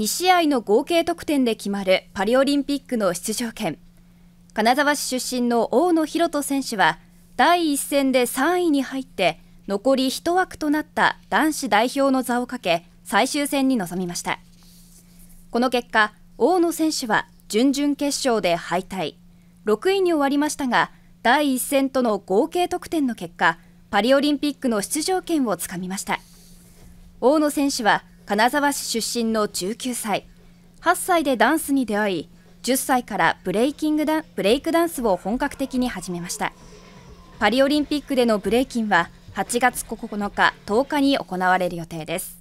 2試合の合計得点で決まるパリオリンピックの出場権金沢市出身の大野博人選手は第1戦で3位に入って残り1枠となった男子代表の座をかけ最終戦に臨みましたこの結果大野選手は準々決勝で敗退6位に終わりましたが第1戦との合計得点の結果パリオリンピックの出場権をつかみました大野選手は金沢市出身の19歳8歳でダンスに出会い10歳からブレイキングダブレイクダンスを本格的に始めましたパリオリンピックでのブレイキンは8月9日10日に行われる予定です